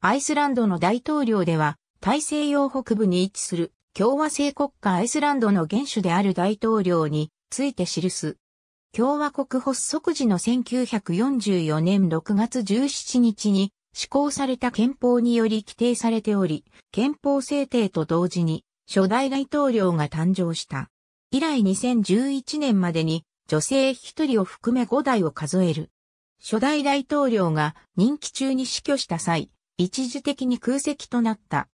アイスランドの大統領では、大西洋北部に位置する共和制国家アイスランドの元首である大統領について記す。共和国発足時の1944年6月17日に施行された憲法により規定されており、憲法制定と同時に初代大統領が誕生した。以来2011年までに女性1人を含め5代を数える。初代大統領が任期中に死去した際、一時的に空席となった。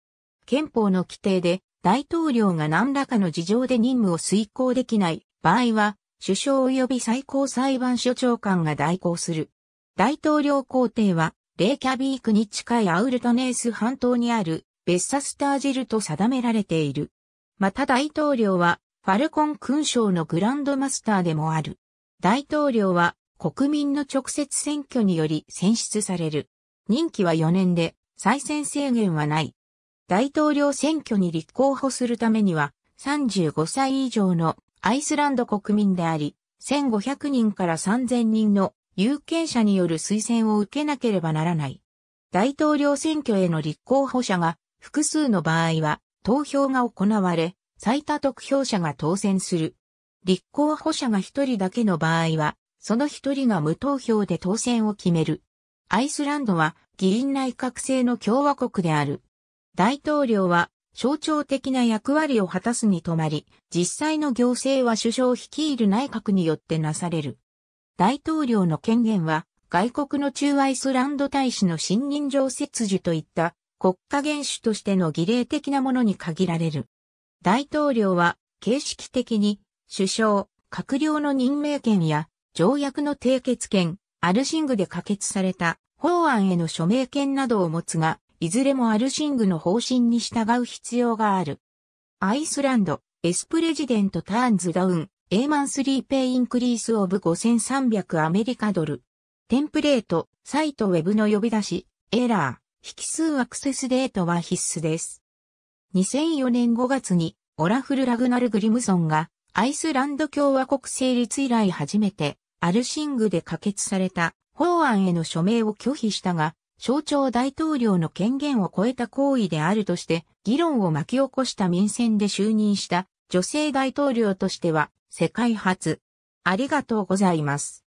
憲法の規定で大統領が何らかの事情で任務を遂行できない場合は、首相及び最高裁判所長官が代行する。大統領公邸は、レイキャビークに近いアウルトネース半島にあるベッサスタージルと定められている。また大統領は、ファルコン勲章のグランドマスターでもある。大統領は、国民の直接選挙により選出される。任期は4年で、再選制限はない。大統領選挙に立候補するためには、35歳以上のアイスランド国民であり、1500人から3000人の有権者による推薦を受けなければならない。大統領選挙への立候補者が複数の場合は投票が行われ、最多得票者が当選する。立候補者が一人だけの場合は、その一人が無投票で当選を決める。アイスランドは議員内閣制の共和国である。大統領は象徴的な役割を果たすにとまり、実際の行政は首相率いる内閣によってなされる。大統領の権限は外国の中アイスランド大使の信任状設樹といった国家元首としての儀礼的なものに限られる。大統領は形式的に首相、閣僚の任命権や条約の締結権、アルシングで可決された法案への署名権などを持つが、いずれもアルシングの方針に従う必要がある。アイスランド、エスプレジデントターンズダウン、A マンスリーペイインクリースオブ5300アメリカドル。テンプレート、サイトウェブの呼び出し、エラー、引数アクセスデートは必須です。2004年5月に、オラフル・ラグナル・グリムソンが、アイスランド共和国成立以来初めて、アルシングで可決された法案への署名を拒否したが、象徴大統領の権限を超えた行為であるとして、議論を巻き起こした民選で就任した女性大統領としては世界初。ありがとうございます。